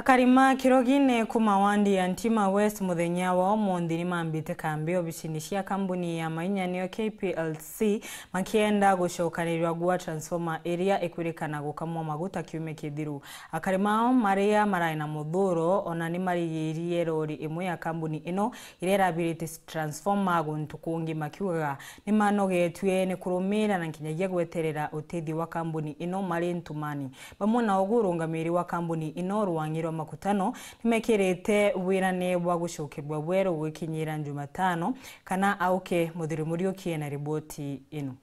akarima kirogine kumawandi ya ntima west muthenya wa ni mambite kambi obicini cia kambuni ya mainyanio kplc makienda gucokanirwa gwa transformer iria ikwirikana gukamwa maguta kiume kithiru akarima ao maria marai na muthuro ona nimarigiirie rori imwe ya kambuni ino iria irambirite transformer guntu kungi makiugaga nimanogetue ni kurumira na nginyagia gweterera utithi wa kambuni ino mari ntumani bamwe na uguo wa kambuni ino rwangiro wa makutano nimekirite wirane wa gucukirwa bweru gwikinyira njumatano kana auke muthiri muriukie na riboti ino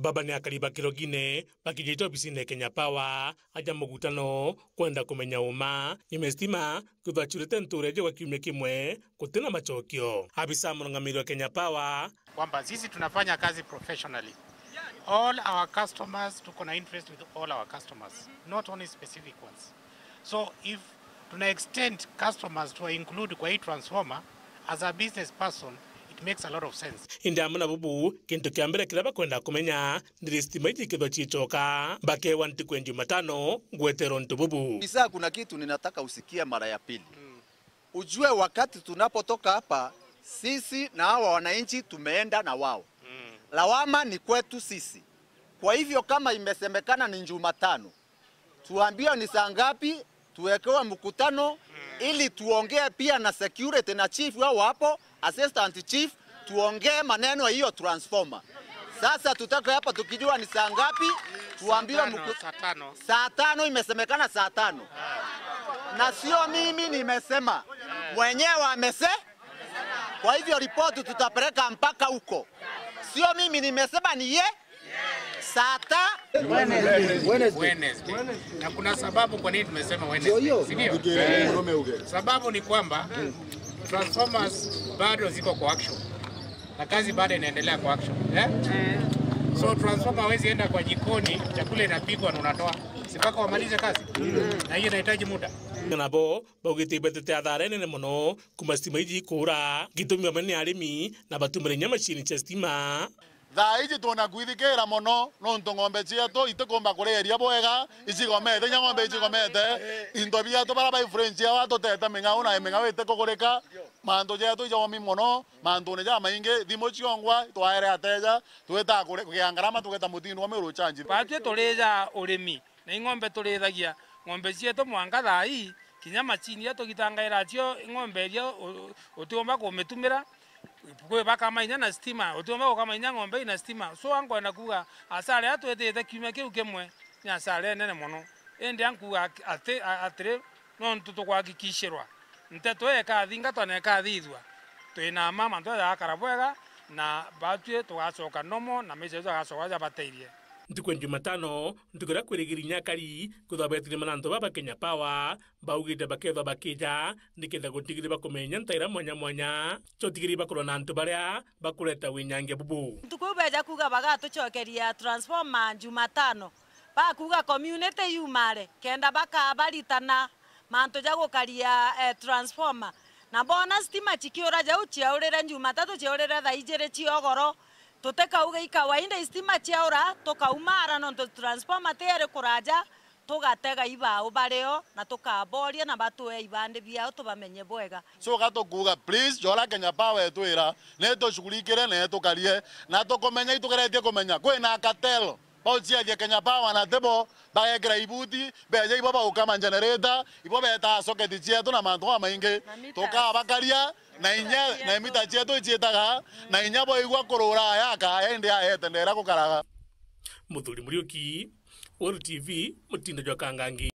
baba ni akaliba kirogine bakijeita ofisini Kenya pawa aja mogutano kwenda kumenya uma imestima kuthachurite ntureje kwa kiumia kimwe kutina machokio abisa mũrũgamĩrĩri wa Kenya Power kwamba sisi tunafanya kazi professionally all our customers, tuko na interest with all our customers, mm -hmm. not only specific ones. So if tuna extend customers to include kwa hii transformer as a business person it makes a lot of sense indiamu amuna bubu kintu kia mbere kiria bakwenda kumenya ndiri stima iji kitho chichoka mbakewa ntiku ya jumatano ngweterwo ntu bubu bisa kuna kitu ninataka usikia mara ya pili mm. ujue wakati tunapotoka hapa sisi na hawa wananchi tumeenda na wao lawama ni kwetu sisi. Kwa hivyo kama imesemekana ni Jumatano, tuambiwe ni saa ngapi, tuwekewe mkutano ili tuongee pia na security na chief wao hapo, assistant chief, tuongee maneno hiyo transformer. Sasa tutaka hapa tukijua ni saa ngapi, tuambiwe mku... saa tano. Saa tano imesemekana saa tano na sio mimi nimesema, mwenyewe amese. Kwa hivyo ripoti tutapeleka mpaka huko. Sio mimi nimesema ni ye sata Wednesday. Na kuna sababu kwa nini tumesema Wednesday, si ndio? Sababu ni kwamba transformers bado ziko kwa action na kazi bado inaendelea kwa action eh? eh? So transformer hawezi enda kwa jikoni, chakula inapikwa na unatoa mpaka wamalize kazi mm. na hiyo inahitaji muda nabo baugite ibatete athara nene muno kuma stima iji ikura gitumi amwe arimi na batumire nya machini cha stima thaa ici tunakwithikira muno nuntu ng'ombe ciatu itikumba kuria bwega icigomete nya ng'ombe icigomete into biatu bara ba ifrenci awa tutete ming'au na ming'au itikugurika mandu jetu ijomi muno mandu ja maingi thimo ciongwa twaere ateja twita kugia ngarama tugeta mutinwa miru chanji patie tulija urimi na ing'ombe turithagia ng'ombe cietu mwanga thai kinya macini tugitangaira cio ng'ombe iria utiumba kumitumira kwibaka mainya na stima utiumba gukamainya ng'ombe ina stima so angwenda kuga asara ya twetete kiumia kiu kimwe ni asara nene muno indi ankuga atiri no tutukwakikicirwa nteto ikathinga twana ikathithua twina mama twethagakara bwega na batue tugacoka nomo na maica icio agacoka jabatairie ntuku ya jumatano ntuku ria kwirigiri nyakari kuthobetire manantu ba bakenya power baugite bakethwa bakija nikenda gutigiri kumenya ntaira mwanya mwanya cotigiri bakorwa na antu baria bakureta winyangia bubu ntuku iu beja kuga bagatucokeria transforma jumatano bakuga community yumare kenda bakabaritana mantu ja gukaria eh, transformer na bona stima chikiura jau ciaurire jumatatu chiaurire thaa ijiri chiogoro tutikauga ikawaida istima chiaura tukaumara nontu transformer tiiri kuraja tugatega ibao bario na tukaboria na batue ibande biao tubamenye bwega so gatukuga please jora kenya power twira ne tushughulikire ne tukarie na tukumenye itugeretie kumenya kwina katelo bauciathie kenya power na tibo bagekira ibuti mbeca ibo baukama generata ibo betaa soketi cietu na mantu maingi tukabakaria na inya na emita cietu icietaga na inya boigua kurura ayaka endi aete ndera gukaraga muthuri muriuki World TV mutindo jwa kangangi